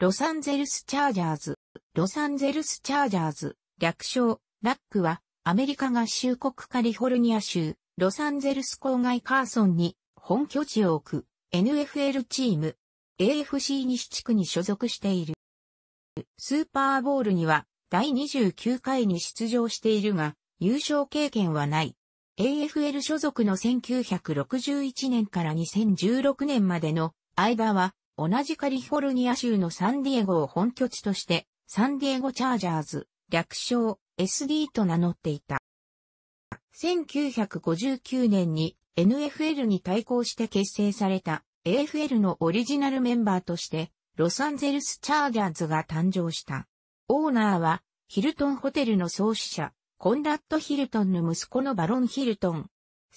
ロサンゼルスチャージャーズ、ロサンゼルスチャージャーズ、略称、ラックは、アメリカ合衆国カリフォルニア州、ロサンゼルス郊外カーソンに本拠地を置く NFL チーム、AFC 西地区に所属している。スーパーボールには第29回に出場しているが、優勝経験はない。AFL 所属の1961年から2016年までの間は同じカリフォルニア州のサンディエゴを本拠地として、サンディエゴチャージャーズ、略称 SD と名乗っていた。1959年に NFL に対抗して結成された AFL のオリジナルメンバーとして、ロサンゼルスチャージャーズが誕生した。オーナーは、ヒルトンホテルの創始者、コンラッド・ヒルトンの息子のバロン・ヒルトン。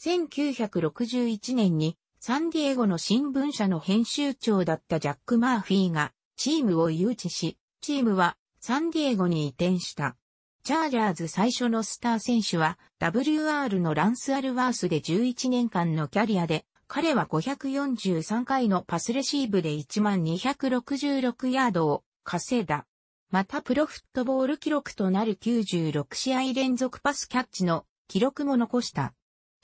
1961年にサンディエゴの新聞社の編集長だったジャック・マーフィーがチームを誘致し、チームはサンディエゴに移転した。チャージャーズ最初のスター選手は WR のランス・アルワースで11年間のキャリアで、彼は543回のパスレシーブで1266ヤードを稼いだ。またプロフットボール記録となる96試合連続パスキャッチの記録も残した。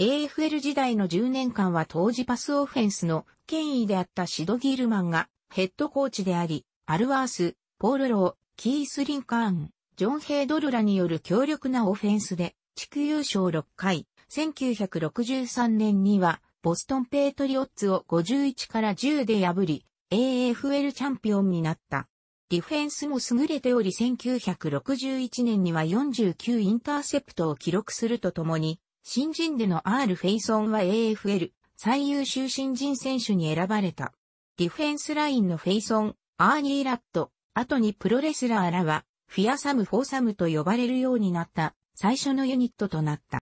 AFL 時代の10年間は当時パスオフェンスの権威であったシド・ギルマンがヘッドコーチであり、アルワース、ポール・ロー、キース・リンカーン、ジョン・ヘイドルらによる強力なオフェンスで、地区優勝6回、1963年には、ボストン・ペイトリオッツを51から10で破り、AFL チャンピオンになった。ディフェンスも優れており1961年には49インターセプトを記録するとともに、新人での R フェイソンは AFL 最優秀新人選手に選ばれた。ディフェンスラインのフェイソン、アーニー・ラット、後にプロレスラーらは、フィアサム・フォーサムと呼ばれるようになった最初のユニットとなった。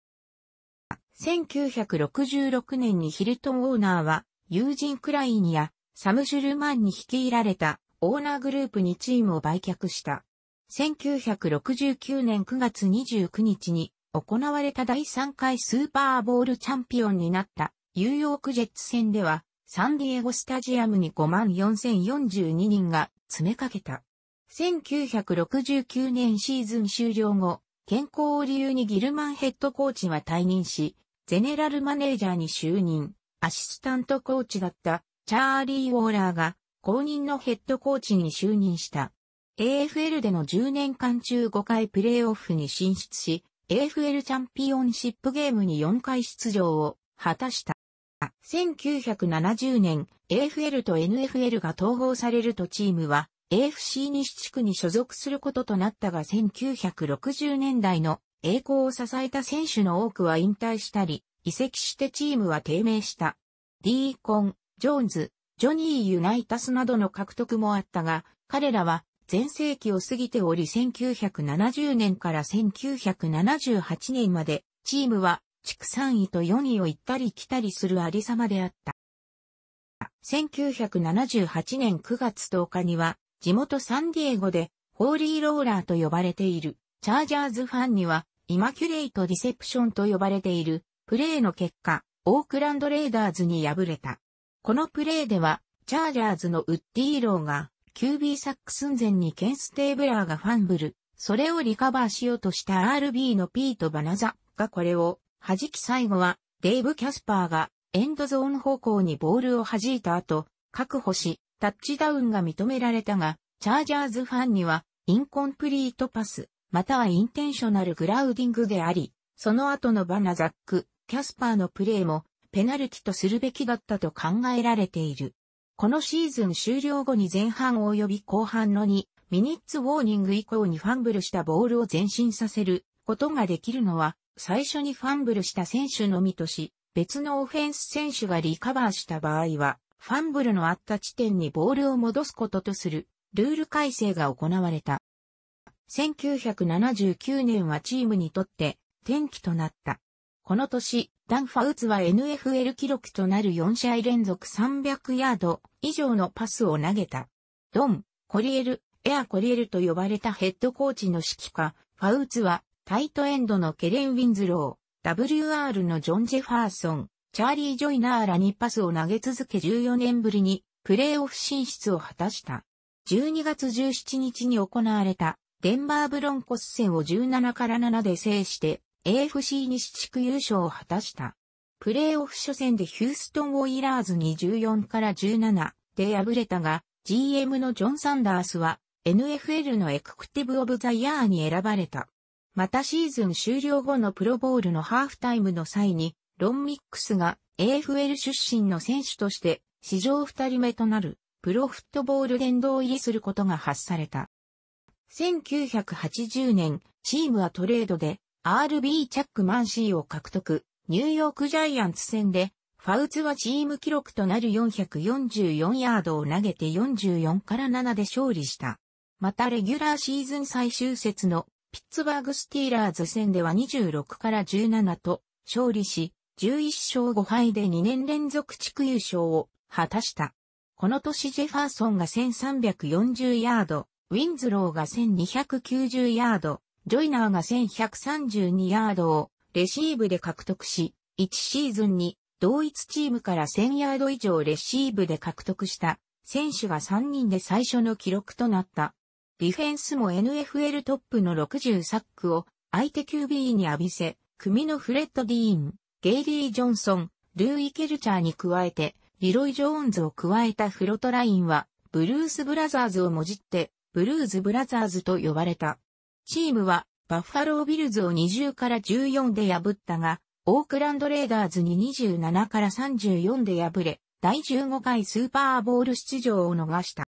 1966年にヒルトンオーナーは、友人クラインやサム・シュルマンに率いられたオーナーグループにチームを売却した。1969年9月29日に行われた第3回スーパーボールチャンピオンになったニューヨークジェッツ戦ではサンディエゴスタジアムに54,042人が詰めかけた。1969年シーズン終了後、健康を理由にギルマンヘッドコーチは退任し、ゼネラルマネージャーに就任、アシスタントコーチだったチャーリー・ウォーラーが公認のヘッドコーチに就任した。AFL での10年間中5回プレイオフに進出し、AFL チャンピオンシップゲームに4回出場を果たした。1970年、AFL と NFL が統合されるとチームは AFC 西地区に所属することとなったが1960年代の栄光を支えた選手の多くは引退したり、移籍してチームは低迷した。ディーコン、ジョーンズ、ジョニー・ユナイタスなどの獲得もあったが、彼らは全世紀を過ぎており1970年から1978年まで、チームは地区3位と4位を行ったり来たりするありさまであった。1978年9月10日には、地元サンディエゴで、ホーリーローラーと呼ばれている、チャージャーズファンには、イマキュレイト・ディセプションと呼ばれている、プレーの結果、オークランド・レーダーズに敗れた。このプレーでは、チャージャーズのウッディーローが、QB サックス寸前にケンステーブラーがファンブル、それをリカバーしようとした RB のピート・バナザがこれを弾き最後はデイブ・キャスパーがエンドゾーン方向にボールを弾いた後、確保し、タッチダウンが認められたが、チャージャーズファンには、インコンプリートパス、またはインテンショナルグラウディングであり、その後のバナザック、キャスパーのプレーも、ペナルティとするべきだったと考えられている。このシーズン終了後に前半及び後半の2ミニッツウォーニング以降にファンブルしたボールを前進させることができるのは最初にファンブルした選手のみとし、別のオフェンス選手がリカバーした場合は、ファンブルのあった地点にボールを戻すこととするルール改正が行われた。1979年はチームにとって転機となった。この年、ダン・ファウツは NFL 記録となる4試合連続300ヤード以上のパスを投げた。ドン、コリエル、エアコリエルと呼ばれたヘッドコーチの指揮下、ファウツはタイトエンドのケレン・ウィンズロー、WR のジョン・ジェファーソン、チャーリー・ジョイナーらにパスを投げ続け14年ぶりにプレーオフ進出を果たした。12月17日に行われたデンバーブロンコス戦を17から7で制して AFC 西地区優勝を果たした。プレーオフ初戦でヒューストン・ウォイラーズに14から17で敗れたが、GM のジョン・サンダースは NFL のエククティブ・オブ・ザ・イヤーに選ばれた。またシーズン終了後のプロボールのハーフタイムの際に、ロン・ミックスが AFL 出身の選手として史上2人目となるプロフットボール殿堂入りすることが発された。1980年、チームはトレードで RB チャックマンシーを獲得、ニューヨークジャイアンツ戦で、ファウツはチーム記録となる444ヤードを投げて44から7で勝利した。またレギュラーシーズン最終節のピッツバーグスティーラーズ戦では26から17と勝利し、11勝5敗で2年連続地区優勝を果たした。この年ジェファーソンが1340ヤード、ウィンズローが1290ヤード、ジョイナーが1132ヤードをレシーブで獲得し、1シーズンに同一チームから1000ヤード以上レシーブで獲得した選手が3人で最初の記録となった。ディフェンスも NFL トップの60サックを相手 QB に浴びせ、組のフレッド・ディーン、ゲイリー・ジョンソン、ルーイ・ケルチャーに加えて、リロイ・ジョーンズを加えたフロトラインは、ブルース・ブラザーズをもじって、ブルーズ・ブラザーズと呼ばれた。チームはバッファロービルズを20から14で破ったが、オークランドレーダーズに27から34で敗れ、第15回スーパーボール出場を逃した。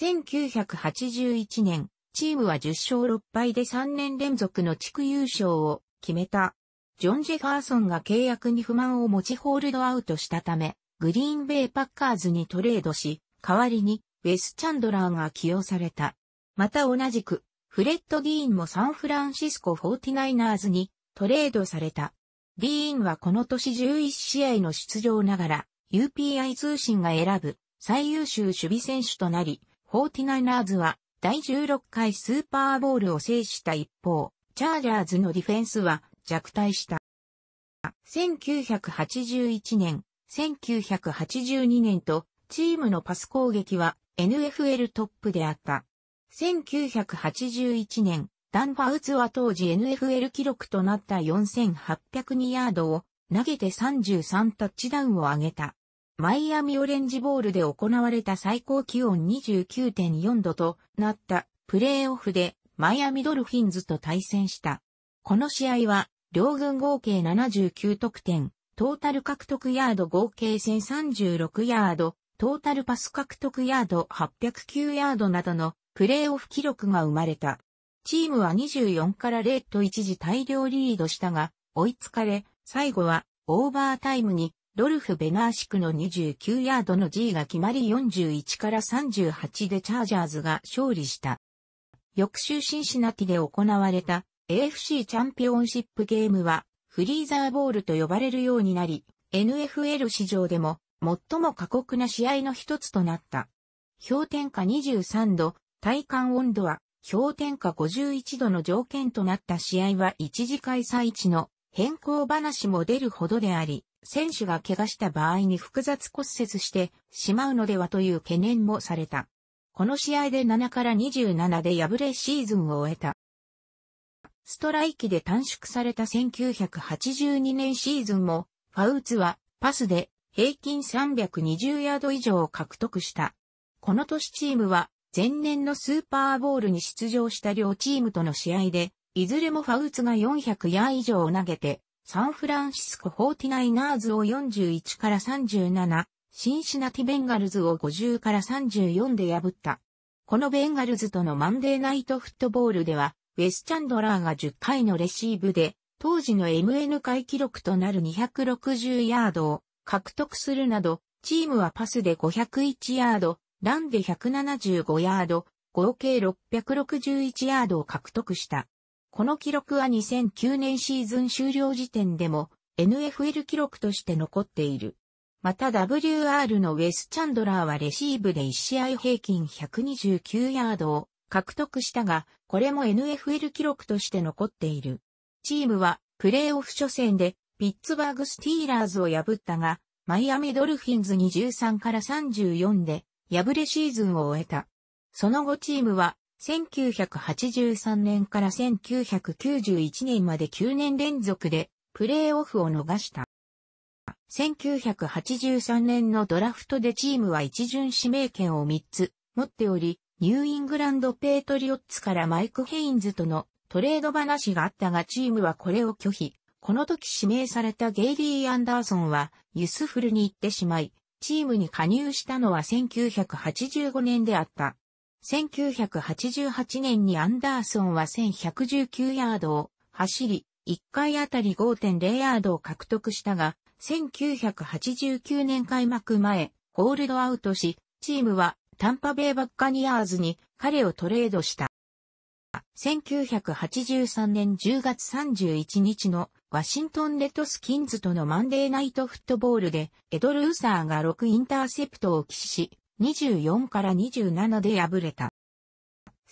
1981年、チームは10勝6敗で3年連続の地区優勝を決めた。ジョン・ジェファーソンが契約に不満を持ちホールドアウトしたため、グリーンベイパッカーズにトレードし、代わりにウェス・チャンドラーが起用された。また同じく、フレッド・ディーンもサンフランシスコ 49ers にトレードされた。ディーンはこの年11試合の出場ながら UPI 通信が選ぶ最優秀守備選手となり、49ers は第16回スーパーボールを制した一方、チャージャーズのディフェンスは弱体した。1981年、1982年とチームのパス攻撃は NFL トップであった。1981年、ダン・ファウツは当時 NFL 記録となった4802ヤードを投げて33タッチダウンを上げた。マイアミオレンジボールで行われた最高気温29.4度となったプレーオフでマイアミドルフィンズと対戦した。この試合は両軍合計79得点、トータル獲得ヤード合計1036ヤード、トータルパス獲得ヤード809ヤードなどのプレーオフ記録が生まれた。チームは24から0と一時大量リードしたが、追いつかれ、最後はオーバータイムにドルフ・ベナーシクの29ヤードの G が決まり41から38でチャージャーズが勝利した。翌週シンシナティで行われた AFC チャンピオンシップゲームはフリーザーボールと呼ばれるようになり、NFL 史上でも最も過酷な試合の一つとなった。氷点下23度、体感温度は氷点下51度の条件となった試合は一時開催地の変更話も出るほどであり、選手が怪我した場合に複雑骨折してしまうのではという懸念もされた。この試合で7から27で敗れシーズンを終えた。ストライキで短縮された1982年シーズンも、ファウツはパスで平均320ヤード以上を獲得した。この年チームは前年のスーパーボールに出場した両チームとの試合で、いずれもファウツが400ヤー以上を投げて、サンフランシスコフォーティナイナーズを41から37、シンシナティベンガルズを50から34で破った。このベンガルズとのマンデーナイトフットボールでは、ウェスチャンドラーが10回のレシーブで、当時の MN 回記録となる260ヤードを獲得するなど、チームはパスで501ヤード、ランで175ヤード、合計661ヤードを獲得した。この記録は2009年シーズン終了時点でも NFL 記録として残っている。また WR のウェス・チャンドラーはレシーブで1試合平均129ヤードを獲得したが、これも NFL 記録として残っている。チームはプレーオフ初戦でピッツバーグ・スティーラーズを破ったが、マイアミ・ドルフィンズ23から34で敗れシーズンを終えた。その後チームは、1983年から1991年まで9年連続でプレーオフを逃した。1983年のドラフトでチームは一巡指名権を3つ持っており、ニューイングランドペートリオッツからマイク・ヘインズとのトレード話があったがチームはこれを拒否。この時指名されたゲイリー・アンダーソンはユスフルに行ってしまい、チームに加入したのは1985年であった。1988年にアンダーソンは1119ヤードを走り、1回あたり5.0ヤードを獲得したが、1989年開幕前、ゴールドアウトし、チームはタンパベイバッカニアーズに彼をトレードした。1983年10月31日のワシントンレッドスキンズとのマンデーナイトフットボールで、エドルーサーが6インターセプトを起死し、24から27で敗れた。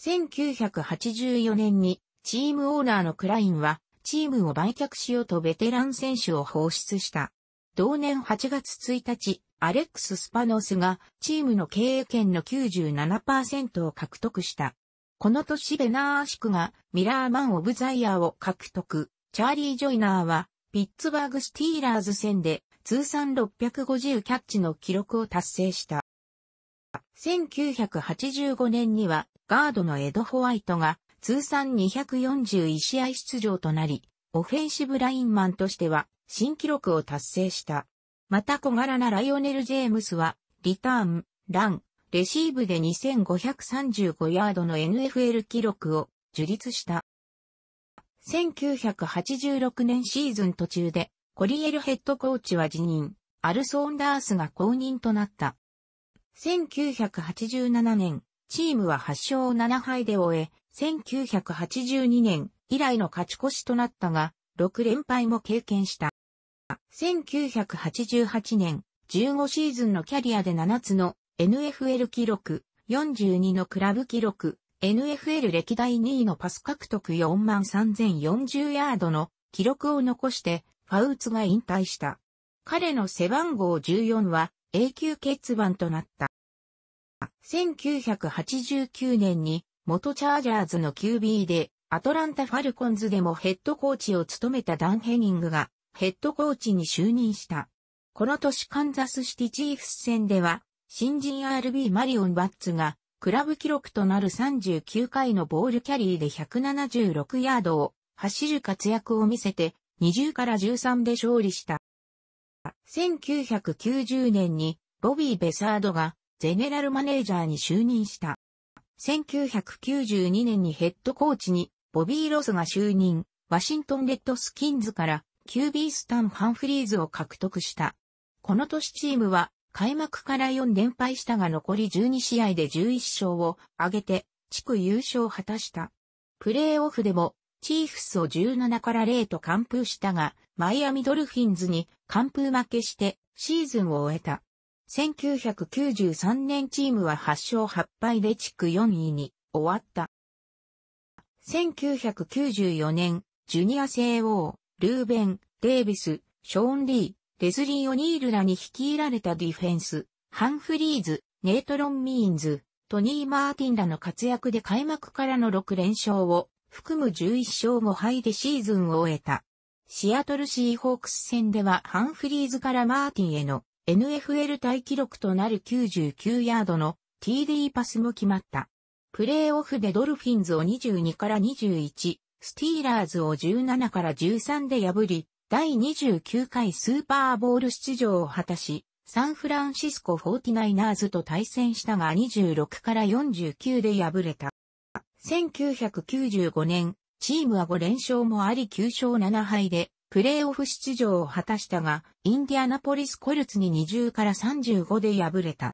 1984年に、チームオーナーのクラインは、チームを売却しようとベテラン選手を放出した。同年8月1日、アレックス・スパノスがチームの経営権の97%を獲得した。この年ベナーシクがミラーマン・オブ・ザ・イヤーを獲得。チャーリー・ジョイナーは、ピッツバーグ・スティーラーズ戦で、通算650キャッチの記録を達成した。1985年には、ガードのエド・ホワイトが、通算241試合出場となり、オフェンシブラインマンとしては、新記録を達成した。また小柄なライオネル・ジェームスは、リターン、ラン、レシーブで2535ヤードの NFL 記録を樹立した。1986年シーズン途中で、コリエルヘッドコーチは辞任、アルソンダースが公認となった。1987年、チームは8勝7敗で終え、1982年以来の勝ち越しとなったが、6連敗も経験した。1988年、15シーズンのキャリアで7つの NFL 記録、42のクラブ記録、NFL 歴代2位のパス獲得43,040ヤードの記録を残してファウツが引退した。彼の背番号14は永久欠番となった。1989年に元チャージャーズの QB でアトランタ・ファルコンズでもヘッドコーチを務めたダン・ヘニングがヘッドコーチに就任した。この年カンザスシティ・チーフス戦では新人 RB マリオン・バッツがクラブ記録となる39回のボールキャリーで176ヤードを走る活躍を見せて20から13で勝利した。1990年にボビー・ベサードがゼネラルマネージャーに就任した。1992年にヘッドコーチにボビー・ロスが就任、ワシントン・レッドスキンズから QB スタン・ハンフリーズを獲得した。この年チームは開幕から4連敗したが残り12試合で11勝を挙げて、地区優勝を果たした。プレーオフでも、チーフスを17から0と完封したが、マイアミドルフィンズに完封負けしてシーズンを終えた。1993年チームは8勝8敗で地区4位に終わった。1994年、ジュニア西王、ルーベン、デービス、ショーン・リー、レズリー・オニールらに率いられたディフェンス、ハンフリーズ、ネートロン・ミーンズ、トニー・マーティンらの活躍で開幕からの6連勝を含む11勝5敗でシーズンを終えた。シアトルシーホークス戦ではハンフリーズからマーティンへの NFL 大記録となる99ヤードの TD パスも決まった。プレーオフでドルフィンズを22から21、スティーラーズを17から13で破り、第29回スーパーボール出場を果たし、サンフランシスコ 49ers と対戦したが26から49で敗れた。1995年、チームは5連勝もあり9勝7敗で、プレーオフ出場を果たしたが、インディアナポリスコルツに20から35で敗れた。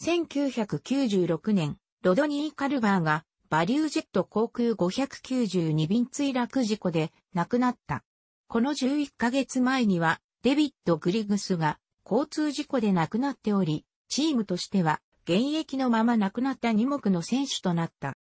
1996年、ロドニー・カルバーが、バリュージェット航空592便墜落事故で亡くなった。この11ヶ月前には、デビッド・グリグスが交通事故で亡くなっており、チームとしては現役のまま亡くなった2目の選手となった。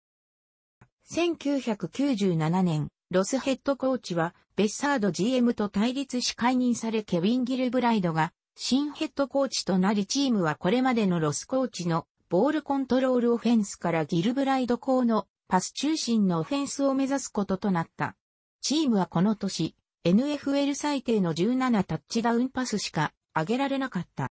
1997年、ロスヘッドコーチは、ベッサード GM と対立し解任されケビン・ギルブライドが、新ヘッドコーチとなりチームはこれまでのロスコーチのボールコントロールオフェンスからギルブライド校のパス中心のオフェンスを目指すこととなった。チームはこの年、NFL 最低の17タッチダウンパスしか挙げられなかった。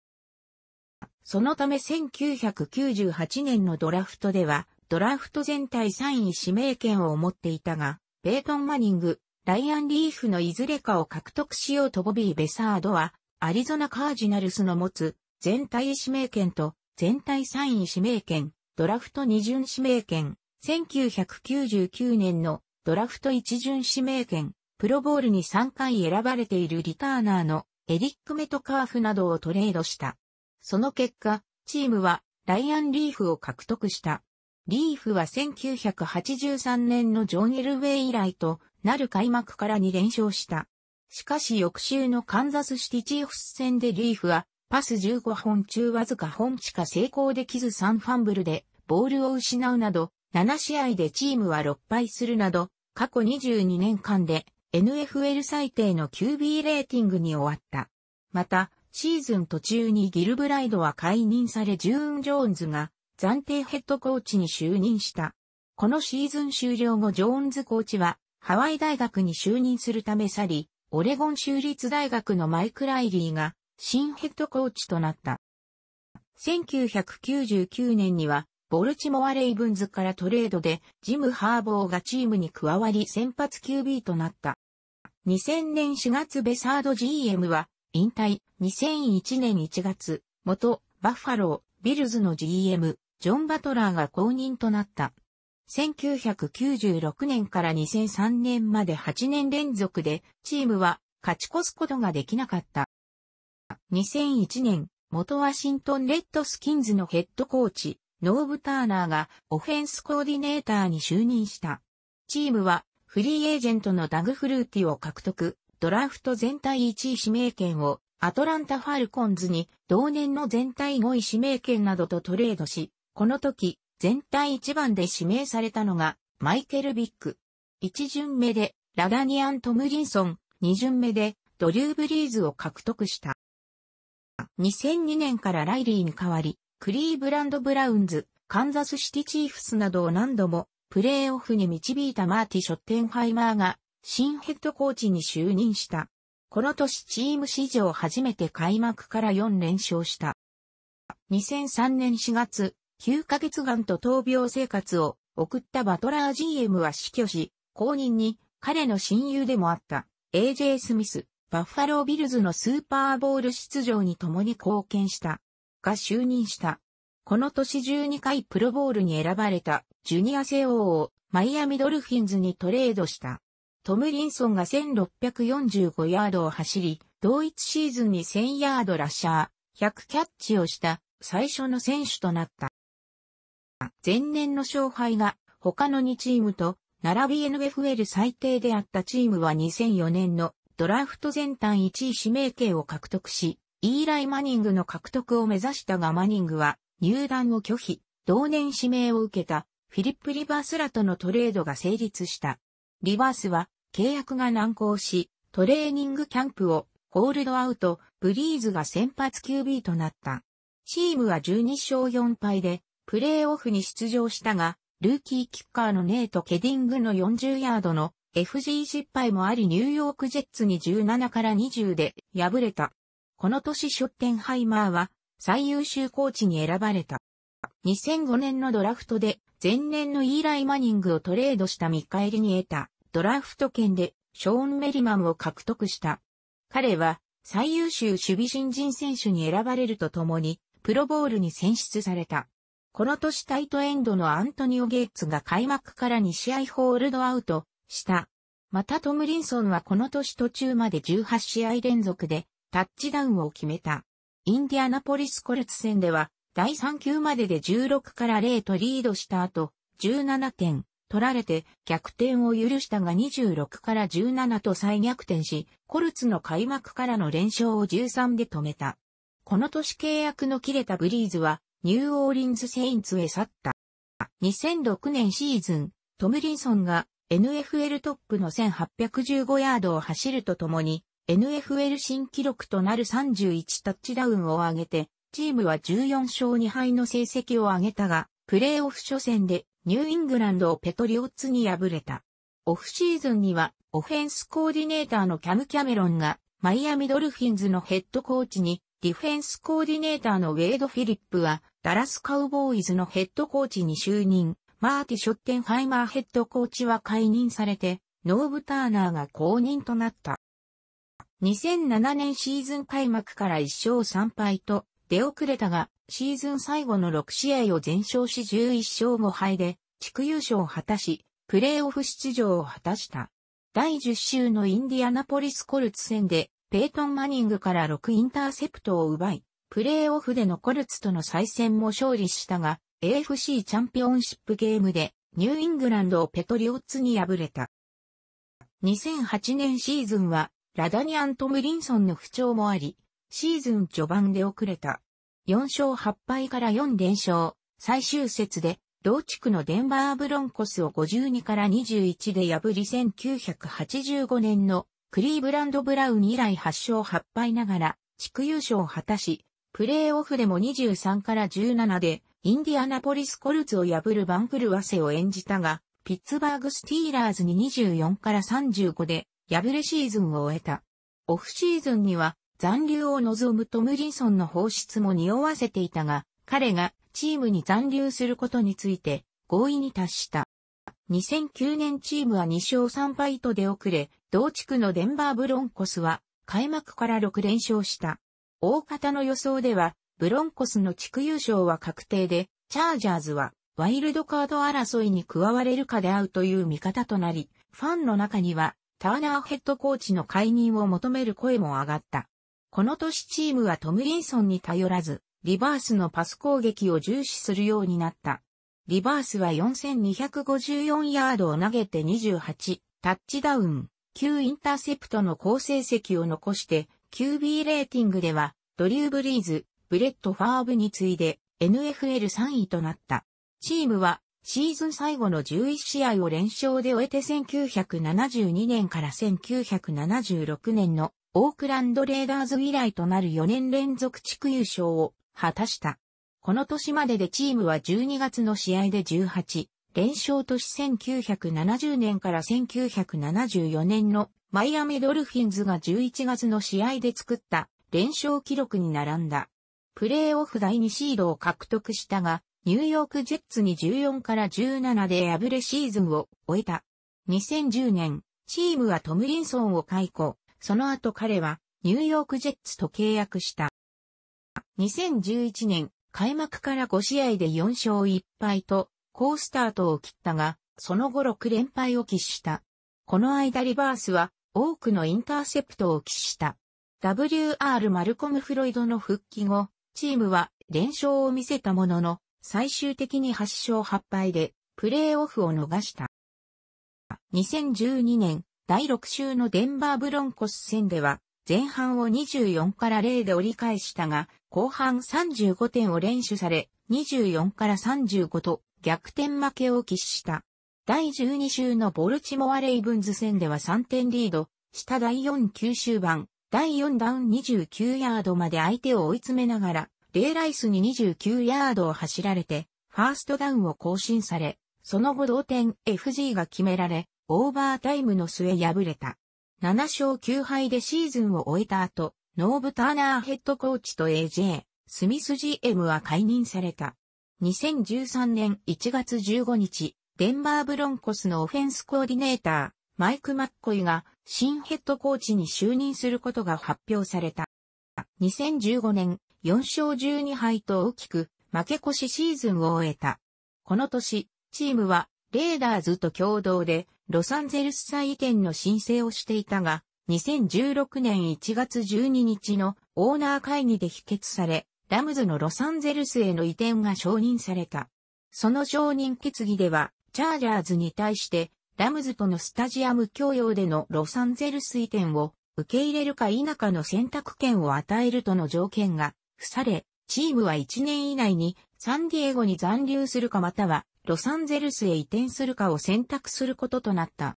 そのため1998年のドラフトでは、ドラフト全体3位指名権を持っていたが、ベートン・マニング、ライアン・リーフのいずれかを獲得しようとボビー・ベサードは、アリゾナ・カージナルスの持つ全体指名権と全体3位指名権、ドラフト2巡指名権、1999年のドラフト1巡指名権、プロボールに3回選ばれているリターナーのエリック・メトカーフなどをトレードした。その結果、チームはライアン・リーフを獲得した。リーフは1983年のジョン・エルウェイ以来となる開幕から2連勝した。しかし翌週のカンザスシティチーフス戦でリーフはパス15本中わずか本しか成功できず3ファンブルでボールを失うなど7試合でチームは6敗するなど過去22年間で NFL 最低の QB レーティングに終わった。また、シーズン途中にギルブライドは解任されジューン・ジョーンズが暫定ヘッドコーチに就任した。このシーズン終了後ジョーンズコーチはハワイ大学に就任するため去り、オレゴン州立大学のマイク・ライリーが新ヘッドコーチとなった。1999年にはボルチモア・レイブンズからトレードで、ジム・ハーボーがチームに加わり先発 QB となった。2000年4月ベサード GM は、引退、2001年1月、元、バッファロー、ビルズの GM、ジョン・バトラーが公認となった。1996年から2003年まで8年連続で、チームは勝ち越すことができなかった。2001年、元ワシントン・レッドスキンズのヘッドコーチ、ノーブ・ターナーがオフェンスコーディネーターに就任した。チームはフリーエージェントのダグ・フルーティを獲得、ドラフト全体1位指名権をアトランタ・ファルコンズに同年の全体5位指名権などとトレードし、この時全体1番で指名されたのがマイケル・ビッグ。1巡目でラダニアン・トムリンソン、2巡目でドリュー・ブリーズを獲得した。2002年からライリーに代わり、クリーブランド・ブラウンズ、カンザスシティ・チーフスなどを何度もプレーオフに導いたマーティ・ショッテンハイマーが新ヘッドコーチに就任した。この年チーム史上初めて開幕から4連勝した。2003年4月、9ヶ月間と闘病生活を送ったバトラー GM は死去し、後任に彼の親友でもあった AJ スミス、バッファロービルズのスーパーボール出場に共に貢献した。が就任した。この年12回プロボールに選ばれたジュニア世王をマイアミドルフィンズにトレードした。トムリンソンが1645ヤードを走り、同一シーズンに1000ヤードラッシャー、100キャッチをした最初の選手となった。前年の勝敗が他の2チームと並び NFL 最低であったチームは2004年のドラフト全単1位指名権を獲得し、イーライ・マニングの獲得を目指したがマニングは入団を拒否、同年指名を受けたフィリップ・リバースらとのトレードが成立した。リバースは契約が難航し、トレーニングキャンプをホールドアウト、ブリーズが先発 QB となった。チームは12勝4敗で、プレーオフに出場したが、ルーキーキッカーのネート・ケディングの40ヤードの FG 失敗もありニューヨークジェッツに17から20で敗れた。この年ショッテンハイマーは最優秀コーチに選ばれた。2005年のドラフトで前年のイーライ・マニングをトレードした見返りに得たドラフト権でショーン・メリマンを獲得した。彼は最優秀守備新人選手に選ばれるとともにプロボールに選出された。この年タイトエンドのアントニオ・ゲイツが開幕から2試合ホールドアウトした。またトムリンソンはこの年途中まで18試合連続でタッチダウンを決めた。インディアナポリスコルツ戦では、第3球までで16から0とリードした後、17点取られて逆転を許したが26から17と再逆転し、コルツの開幕からの連勝を13で止めた。この年契約の切れたブリーズは、ニューオーリンズ・セインツへ去った。2006年シーズン、トムリンソンが NFL トップの1815ヤードを走るとともに、NFL 新記録となる31タッチダウンを挙げて、チームは14勝2敗の成績を挙げたが、プレーオフ初戦でニューイングランドをペトリオッツに敗れた。オフシーズンにはオフェンスコーディネーターのキャム・キャメロンがマイアミドルフィンズのヘッドコーチにディフェンスコーディネーターのウェイド・フィリップはダラス・カウボーイズのヘッドコーチに就任。マーティ・ショッテンハイマーヘッドコーチは解任されて、ノーブ・ターナーが公認となった。2007年シーズン開幕から1勝3敗と出遅れたが、シーズン最後の6試合を全勝し11勝5敗で、地区優勝を果たし、プレーオフ出場を果たした。第10週のインディアナポリスコルツ戦で、ペイトン・マニングから6インターセプトを奪い、プレーオフでのコルツとの再戦も勝利したが、AFC チャンピオンシップゲームで、ニューイングランドをペトリオッツに敗れた。2008年シーズンは、ラダニアン・トムリンソンの不調もあり、シーズン序盤で遅れた。4勝8敗から4連勝、最終節で、同地区のデンバーブロンコスを52から21で破り1985年のクリーブランド・ブラウン以来8勝8敗ながら地区優勝を果たし、プレーオフでも23から17でインディアナポリス・コルツを破る番狂わせを演じたが、ピッツバーグ・スティーラーズに24から35で敗れシーズンを終えた。オフシーズンには残留を望むトムリンソンの放出も匂わせていたが、彼がチームに残留することについて合意に達した。2009年チームは2勝3敗と出遅れ、同地区のデンバーブロンコスは開幕から6連勝した。大方の予想では、ブロンコスの地区優勝は確定で、チャージャーズはワイルドカード争いに加われるかであうという見方となり、ファンの中にはターナーヘッドコーチの解任を求める声も上がった。この年チームはトムリンソンに頼らず、リバースのパス攻撃を重視するようになった。リバースは4254ヤードを投げて28、タッチダウン、9インターセプトの好成績を残して、QB レーティングでは、ドリュー・ブリーズ、ブレット・ファーブに次いで、NFL3 位となった。チームはシーズン最後の11試合を連勝で終えて1972年から1976年のオークランドレーダーズ以来となる4年連続地区優勝を果たした。この年まででチームは12月の試合で18連勝とし1970年から1974年のマイアミドルフィンズが11月の試合で作った連勝記録に並んだ。プレーオフ第2シードを獲得したが、ニューヨークジェッツに14から17で敗れシーズンを終えた。2010年、チームはトムリンソンを解雇、その後彼はニューヨークジェッツと契約した。2011年、開幕から5試合で4勝1敗と、好スタートを切ったが、その後6連敗を喫した。この間リバースは多くのインターセプトを喫した。WR マルコム・フロイドの復帰後、チームは連勝を見せたものの、最終的に8勝8敗でプレーオフを逃した。2012年第6週のデンバーブロンコス戦では前半を24から0で折り返したが後半35点を連取され24から35と逆転負けを喫した。第12週のボルチモアレイブンズ戦では3点リードした第4 9終盤第4ダウン29ヤードまで相手を追い詰めながらレイライスに29ヤードを走られて、ファーストダウンを更新され、その後同点 FG が決められ、オーバータイムの末敗れた。7勝9敗でシーズンを終えた後、ノーブ・ターナーヘッドコーチと AJ、スミス GM は解任された。2013年1月15日、デンバーブロンコスのオフェンスコーディネーター、マイク・マッコイが新ヘッドコーチに就任することが発表された。2015年4勝12敗と大きく負け越しシーズンを終えた。この年、チームはレーダーズと共同でロサンゼルス再移転の申請をしていたが、2016年1月12日のオーナー会議で否決され、ラムズのロサンゼルスへの移転が承認された。その承認決議では、チャージャーズに対して、ラムズとのスタジアム共用でのロサンゼルス移転を受け入れるか否かの選択権を与えるとの条件が付され、チームは1年以内にサンディエゴに残留するかまたはロサンゼルスへ移転するかを選択することとなった。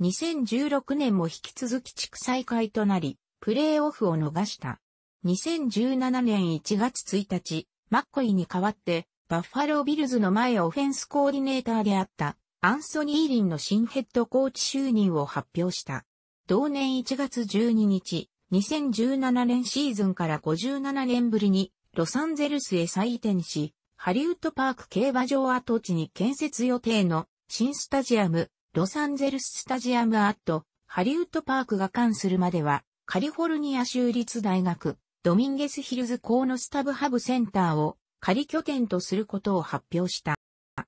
2016年も引き続き地区再開となり、プレーオフを逃した。2017年1月1日、マッコイに代わって、バッファロービルズの前オフェンスコーディネーターであったアンソニー・イリンの新ヘッドコーチ就任を発表した。同年1月12日、2017年シーズンから57年ぶりにロサンゼルスへ再移転し、ハリウッドパーク競馬場跡地に建設予定の新スタジアム、ロサンゼルススタジアムアット、ハリウッドパークが関するまでは、カリフォルニア州立大学、ドミンゲスヒルズ校のスタブハブセンターを仮拠点とすることを発表した。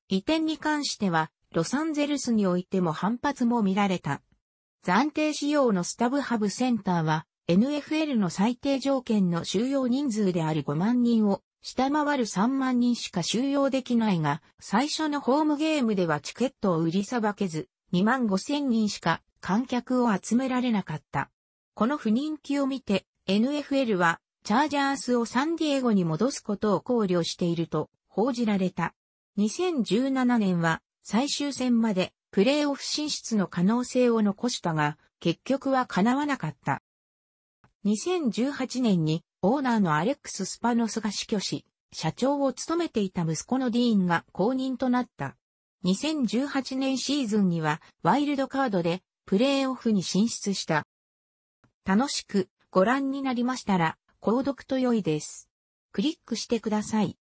移転に関しては、ロサンゼルスにおいても反発も見られた。暫定仕様のスタブハブセンターは、NFL の最低条件の収容人数である5万人を下回る3万人しか収容できないが、最初のホームゲームではチケットを売りさばけず、2万5千人しか観客を集められなかった。この不人気を見て、NFL は、チャージャースをサンディエゴに戻すことを考慮していると報じられた。2017年は最終戦までプレーオフ進出の可能性を残したが、結局は叶わなかった。2018年にオーナーのアレックス・スパノスが死去し、社長を務めていた息子のディーンが後任となった。2018年シーズンにはワイルドカードでプレーオフに進出した。楽しくご覧になりましたら、購読と良いです。クリックしてください。